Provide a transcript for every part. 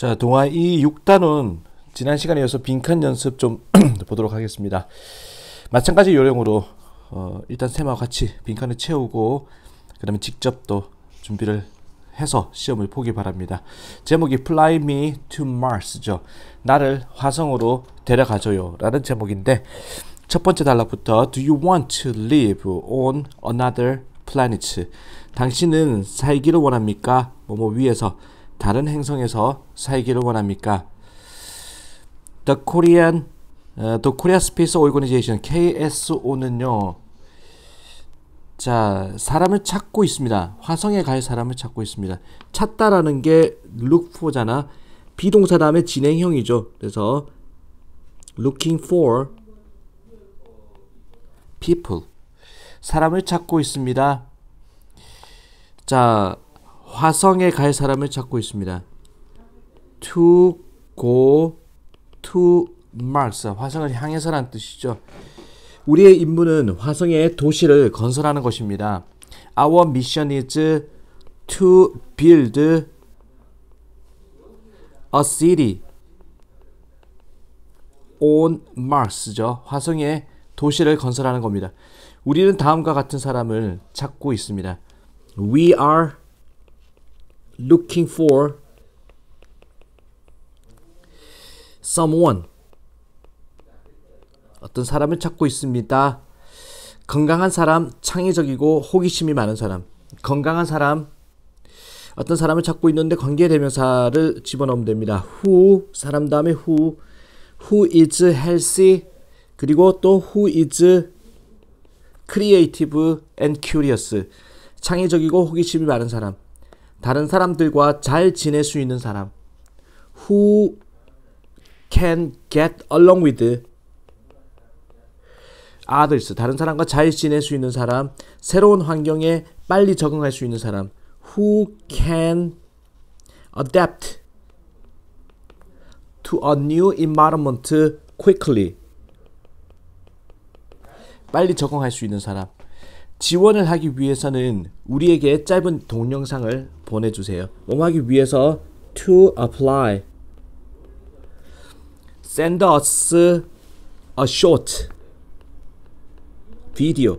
자, 동화 이 6단은 지난 시간에 이어서 빈칸 연습 좀 보도록 하겠습니다. 마찬가지 요령으로 어, 일단 쌤하고 같이 빈칸을 채우고 그 다음에 직접 또 준비를 해서 시험을 보기 바랍니다. 제목이 Fly Me to Mars죠. 나를 화성으로 데려가줘요 라는 제목인데 첫 번째 단락부터 Do you want to live on another planet? 당신은 살기를 원합니까? 뭐뭐 위에서 다른 행성에서 살기를 원합니까? The Korean 또 코리아 스페이스 오이고니제이션 KSO는요. 자, 사람을 찾고 있습니다. 화성에 갈 사람을 찾고 있습니다. 찾다라는 게 look for잖아. 비동사 다음에 진행형이죠. 그래서 looking for people 사람을 찾고 있습니다. 자, 화성에 갈 사람을 찾고 있습니다. To go to Mars. 화성을 향해서란 뜻이죠. 우리의 임무는 화성의 도시를 건설하는 것입니다. Our mission is to build a city on Mars죠. 화성의 도시를 건설하는 겁니다. 우리는 다음과 같은 사람을 찾고 있습니다. We are looking for someone 어떤 사람을 찾고 있습니다. 건강한 사람, 창의적이고 호기심이 많은 사람. 건강한 사람, 어떤 사람을 찾고 있는데 관계대명사를 집어넣으면 됩니다. who, 사람 다음에 who, who is healthy, 그리고 또 who is creative and curious. 창의적이고 호기심이 많은 사람. 다른 사람들과 잘 지낼 수 있는 사람. Who can get along with others. 다른 사람과 잘 지낼 수 있는 사람. 새로운 환경에 빨리 적응할 수 있는 사람. Who can adapt to a new environment quickly. 빨리 적응할 수 있는 사람. 지원을 하기 위해서는 우리에게 짧은 동영상을 보내주세요. 응하기 위해서 to apply send us a short video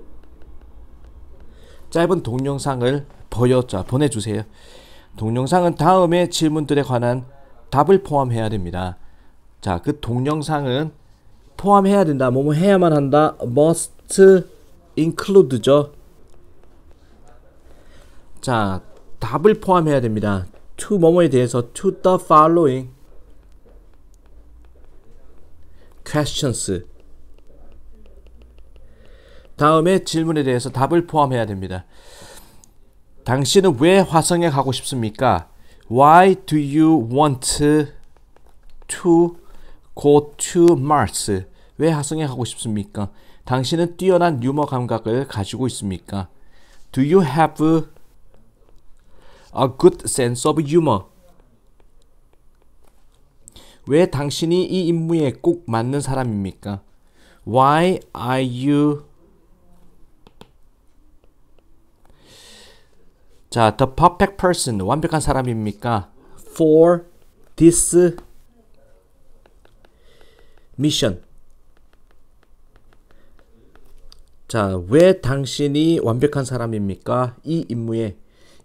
짧은 동영상을 보여자 보내주세요. 동영상은 다음에 질문들에 관한 답을 포함해야 됩니다. 자, 그 동영상은 포함해야 된다. 뭐 뭐 해야만 한다. must include죠. 자, 답을 포함해야 됩니다. to 뭐뭐에 대해서 to the following questions 다음에 질문에 대해서 답을 포함해야 됩니다. 당신은 왜 화성에 가고 싶습니까? Why do you want to go to Mars? 왜 화성에 가고 싶습니까? 당신은 뛰어난 유머 감각을 가지고 있습니까? Do you have a good sense of humor? 왜 당신이 이 임무에 꼭 맞는 사람입니까? Why are you 자, the perfect person, 완벽한 사람입니까? For this mission. 자, 왜 당신이 완벽한 사람입니까? 이 임무에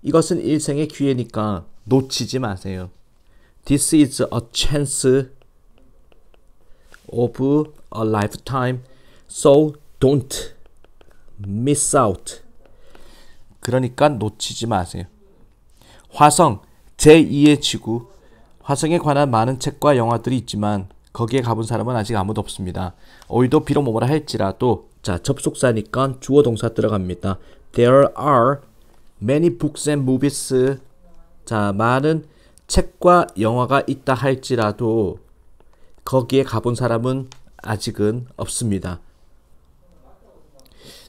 이것은 일생의 기회니까 놓치지 마세요. This is a chance of a lifetime. So don't miss out. 그러니까 놓치지 마세요. 화성 제2의 지구 화성에 관한 많은 책과 영화들이 있지만 거기에 가본 사람은 아직 아무도 없습니다. 오이도 비록 뭐라 할지라도 자, 접속사니까 주어 동사 들어갑니다. There are many books and movies. 자, 많은 책과 영화가 있다 할지라도 거기에 가본 사람은 아직은 없습니다.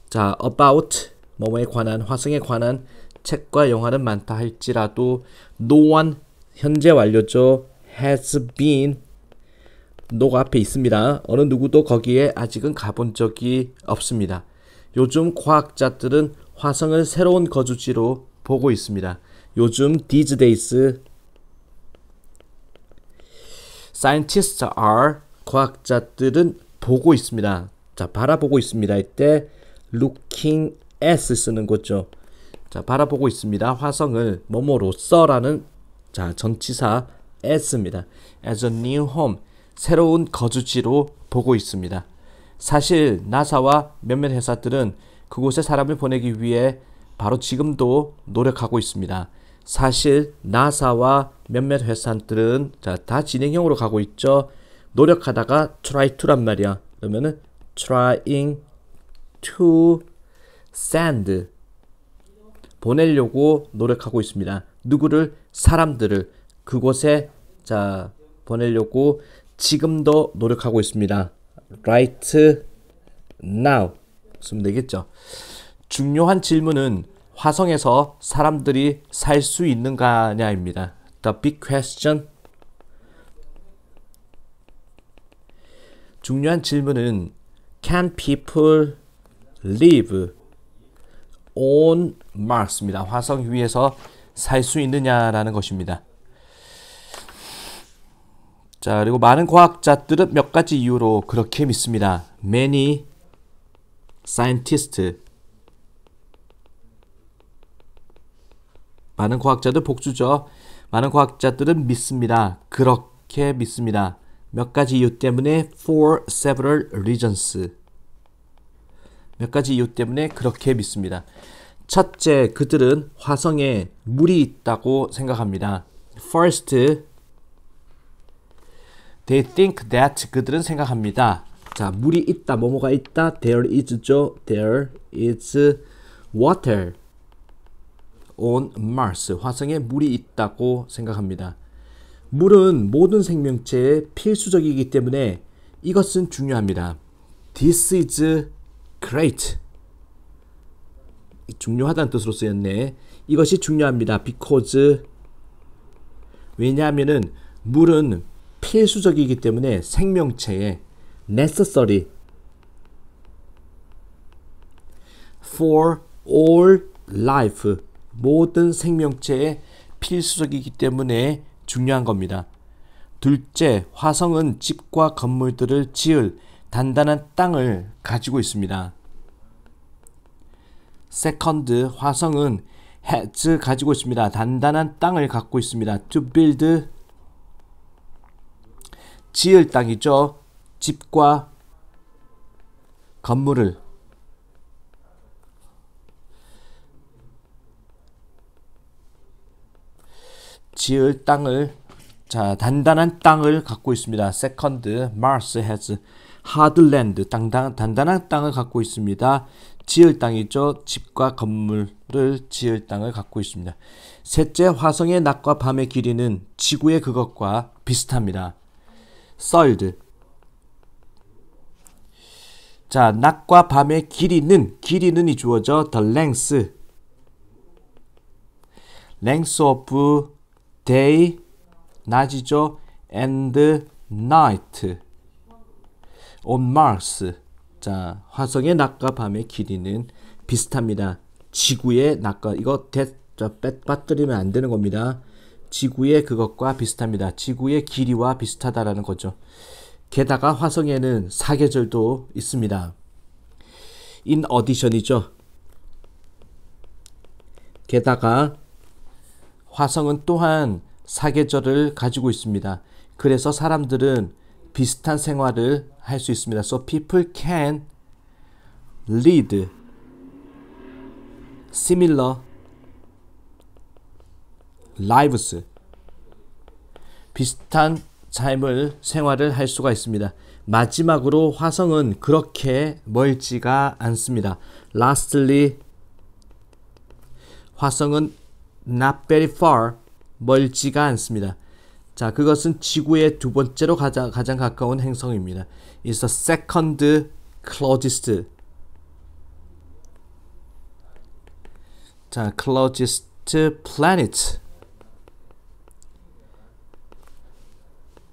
자, about 뭐뭐에 관한 화성에 관한 책과 영화는 많다 할지라도 no one 현재 완료죠. has been 녹 앞에 있습니다. 어느 누구도 거기에 아직은 가본 적이 없습니다. 요즘 과학자들은 화성을 새로운 거주지로 보고 있습니다. 요즘 these days scientists are 과학자들은 보고 있습니다. 자, 바라보고 있습니다. 이때 looking at 쓰는 거죠. 자, 바라보고 있습니다. 화성을 뭐뭐로써라는 자, 전치사 at입니다. as a new home 새로운 거주지로 보고 있습니다. 사실 나사와 몇몇 회사들은 그곳에 사람을 보내기 위해 바로 지금도 노력하고 있습니다. 사실 나사와 몇몇 회사들은 자, 다 진행형으로 가고 있죠. 노력하다가 try to란 말이야. 그러면은 trying to send 보내려고 노력하고 있습니다. 누구를 사람들을 그곳에 자 보내려고 지금도 노력하고 있습니다. Right now 쓰면 되겠죠. 중요한 질문은 화성에서 사람들이 살 수 있는가냐입니다. The big question. 중요한 질문은 Can people live on Mars입니다. 화성 위에서 살 수 있느냐라는 것입니다. 자, 그리고 많은 과학자들은 몇 가지 이유로 그렇게 믿습니다. Many scientists. 많은 과학자들 복수죠. 많은 과학자들은 믿습니다. 그렇게 믿습니다. 몇 가지 이유 때문에 for several reasons. 몇 가지 이유 때문에 그렇게 믿습니다. 첫째, 그들은 화성에 물이 있다고 생각합니다. First, They think that 그들은 생각합니다. 자, 물이 있다, 뭐뭐가 있다. There i s There is water on Mars. 화성에 물이 있다고 생각합니다. 물은 모든 생명체에 필수적이기 때문에 이것은 중요합니다. This is great. 중요하다는 뜻으로 쓰였네. 이것이 중요합니다. Because 왜냐하면은 물은 필수적이기 때문에 생명체에 necessary for all life 모든 생명체에 필수적이기 때문에 중요한 겁니다. 둘째, 화성은 집과 건물들을 지을 단단한 땅을 가지고 있습니다. 세컨드, 화성은 has 가지고 있습니다. 단단한 땅을 갖고 있습니다. to build 지을 땅이죠. 집과 건물을 지을 땅을 자 단단한 땅을 갖고 있습니다. 세컨드 Mars has hard land 당당, 단단한 땅을 갖고 있습니다. 지을 땅이죠. 집과 건물을 지을 땅을 갖고 있습니다. 셋째 화성의 낮과 밤의 길이는 지구의 그것과 비슷합니다. 썰드 자, 낮과 밤의 길이는 길이는이 주어져 the length length of day 낮이죠 and night on Mars 자, 화성의 낮과 밤의 길이는 비슷합니다. 지구의 낮과 이거 대, 빠뜨리면 안 되는 겁니다. 지구의 그것과 비슷합니다. 지구의 길이와 비슷하다라는 거죠. 게다가 화성에는 사계절도 있습니다. 인 어디션이죠. 게다가 화성은 또한 사계절을 가지고 있습니다. 그래서 사람들은 비슷한 생활을 할 수 있습니다. So people can lead similar 라이브스 비슷한 삶을 생활을 할 수가 있습니다. 마지막으로 화성은 그렇게 멀지가 않습니다. Lastly, 화성은 not very far 멀지가 않습니다. 자, 그것은 지구의 두 번째로 가장, 가장 가까운 행성입니다. It's the second closest. 자, closest planet.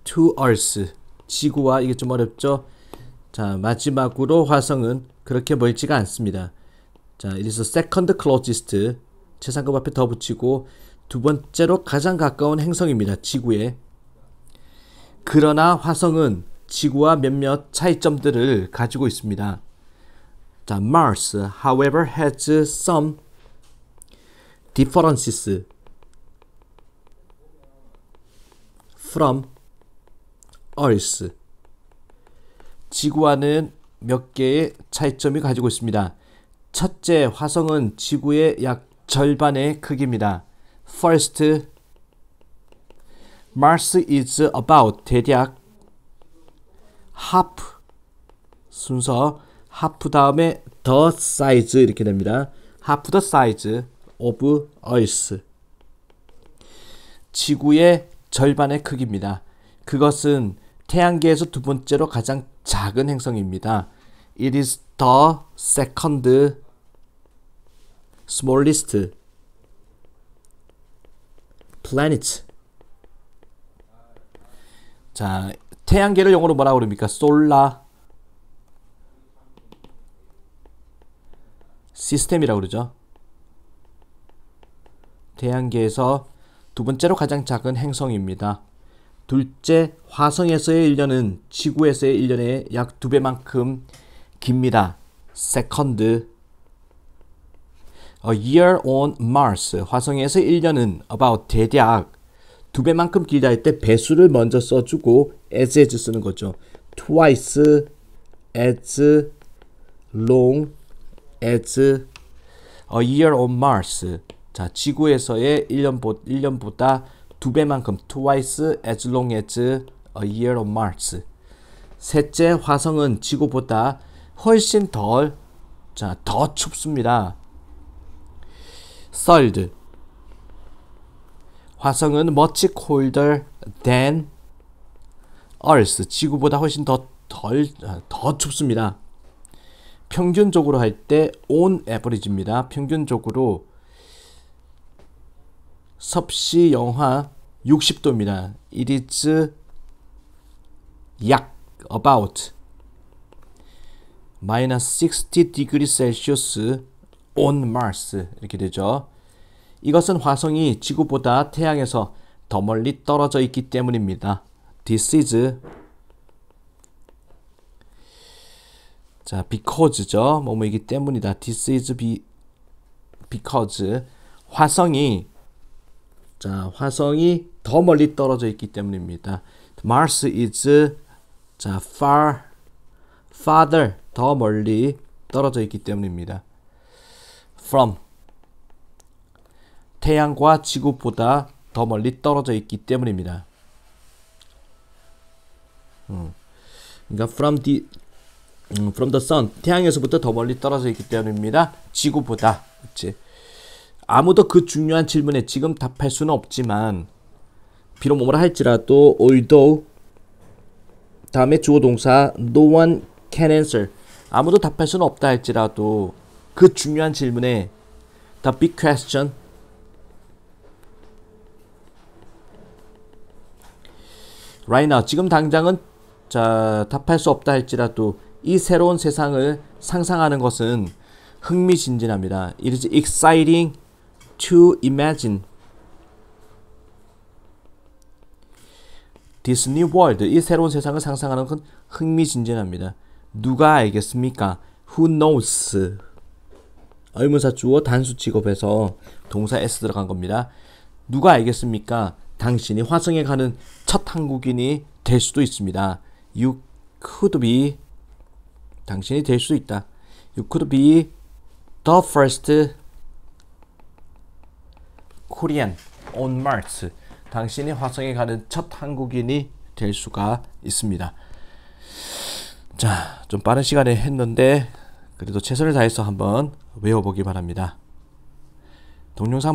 to Earth 지구와 이게 좀 어렵죠. 자 마지막으로 화성은 그렇게 멀지가 않습니다. 자 it is the second closest 최상급 앞에 더 붙이고 두 번째로 가장 가까운 행성입니다. 지구에 그러나 화성은 지구와 몇몇 차이점들을 가지고 있습니다. 자, Mars, however, has some differences from Earth. 지구와는 몇 개의 차이점이 가지고 있습니다. 첫째, 화성은 지구의 약 절반의 크기입니다. First, Mars is about 대략 half 순서 half 다음에 the size 이렇게 됩니다. half the size of Earth. 지구의 절반의 크기입니다. 그것은 태양계에서 두 번째로 가장 작은 행성입니다. It is the second smallest planet. 자, 태양계를 영어로 뭐라고 그럽니까? 솔라 시스템이라고 그러죠. 태양계에서 두 번째로 가장 작은 행성입니다. 둘째, 화성에서의 1년은 지구에서의 1년의 약2 배만큼 깁니다. second. A year on Mars. 화성에서 1년은 about 대략 두 배만큼 길다 할때 배수를 먼저 써주고 as as 쓰는 거죠. twice as long as a year on Mars. 자, 지구에서의 1년보, 1년보다 두 배만큼 twice as long as a year of March. 셋째 화성은 지구보다 훨씬 덜, 자, 더 춥습니다. third 화성은 much colder than Earth 지구보다 훨씬 더덜더 춥습니다. 평균적으로 할 때 on average입니다. 평균적으로 섭씨 영하 60도입니다. It is 약 about minus 60 degree Celsius on Mars 이렇게 되죠. 이것은 화성이 지구보다 태양에서 더 멀리 떨어져 있기 때문입니다. This is 자 because죠. 뭐뭐이기 때문이다. This is be, because 화성이 자, 화성이 더 멀리 떨어져 있기 때문입니다. Mars is 자, far farther 더 멀리 떨어져 있기 때문입니다. from 태양과 지구보다 더 멀리 떨어져 있기 때문입니다. 음. 그러니까 from the 음, from the sun 태양에서부터 더 멀리 떨어져 있기 때문입니다. 지구보다 그렇지. 아무도 그 중요한 질문에 지금 답할 수는 없지만 비록 뭐라 할지라도 although 다음에 주어 동사 no one can answer 아무도 답할 수는 없다 할지라도 그 중요한 질문에 the big question right 지금 당장은 자 답할 수 없다 할지라도 이 새로운 세상을 상상하는 것은 흥미진진합니다. It is exciting to imagine. 디스니 월드 이 새로운 세상을 상상하는 건 흥미진진합니다. 누가 알겠습니까? Who knows? 의문사 주어 단수 직업에서 동사 s 들어간 겁니다. 누가 알겠습니까? 당신이 화성에 가는 첫 한국인이 될 수도 있습니다. You could be 당신이 될 수 있다. You could be the first 코리안 온 마트 당신이 화성에 가는 첫 한국인이 될 수가 있습니다. 자, 좀 빠른 시간에 했는데 그래도 최선을 다해서 한번 외워보기 바랍니다. 동영상